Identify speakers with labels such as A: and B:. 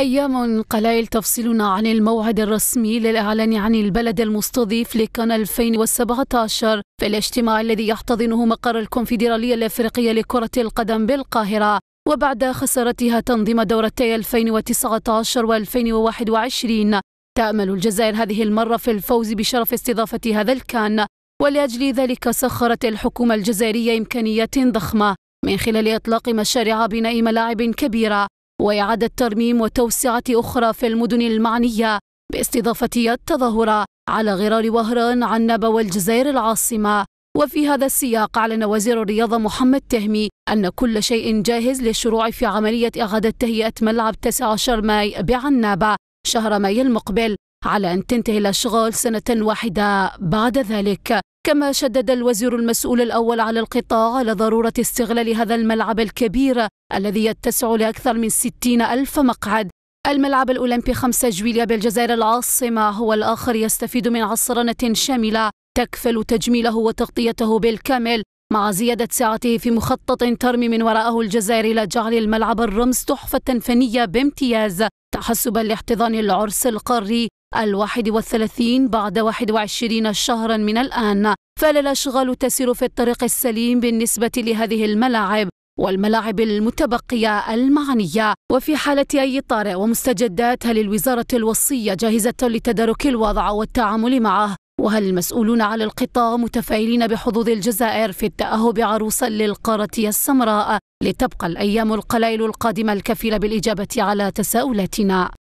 A: أيام قلائل تفصلنا عن الموعد الرسمي للإعلان عن البلد المستضيف لكان 2017 في الاجتماع الذي يحتضنه مقر الكونفدرالية الأفريقية لكرة القدم بالقاهرة وبعد خسارتها تنظيم دورتي 2019 و 2021 تأمل الجزائر هذه المرة في الفوز بشرف استضافة هذا الكان ولأجل ذلك سخرت الحكومة الجزائرية إمكانيات ضخمة من خلال إطلاق مشاريع بناء ملاعب كبيرة وإعادة ترميم وتوسعة أخرى في المدن المعنية باستضافة التظاهرة على غرار وهران عنابة والجزائر العاصمة وفي هذا السياق أعلن وزير الرياضة محمد تهمي أن كل شيء جاهز للشروع في عملية إعادة تهيئة ملعب 19 ماي بعنابة شهر ماي المقبل على أن تنتهي الأشغال سنة واحدة بعد ذلك كما شدد الوزير المسؤول الأول على القطاع على ضرورة استغلال هذا الملعب الكبير الذي يتسع لأكثر من 60 ألف مقعد الملعب الأولمبي 5 جويليا بالجزائر العاصمة هو الآخر يستفيد من عصرنة شاملة تكفل تجميله وتغطيته بالكامل مع زيادة سعته في مخطط ترمي من وراءه الجزائر إلى جعل الملعب الرمز تحفة فنية بامتياز تحسبا لاحتضان العرس القاري الواحد والثلاثين بعد واحد وعشرين شهرا من الآن الأشغال تسير في الطريق السليم بالنسبة لهذه الملاعب والملاعب المتبقية المعنية وفي حالة أي طارئ ومستجدات هل الوزارة الوصية جاهزة لتدارك الوضع والتعامل معه وهل المسؤولون على القطاع متفائلين بحظوظ الجزائر في التأهب عروسا للقارة السمراء لتبقى الأيام القليل القادمة الكفيلة بالإجابة على تساؤلاتنا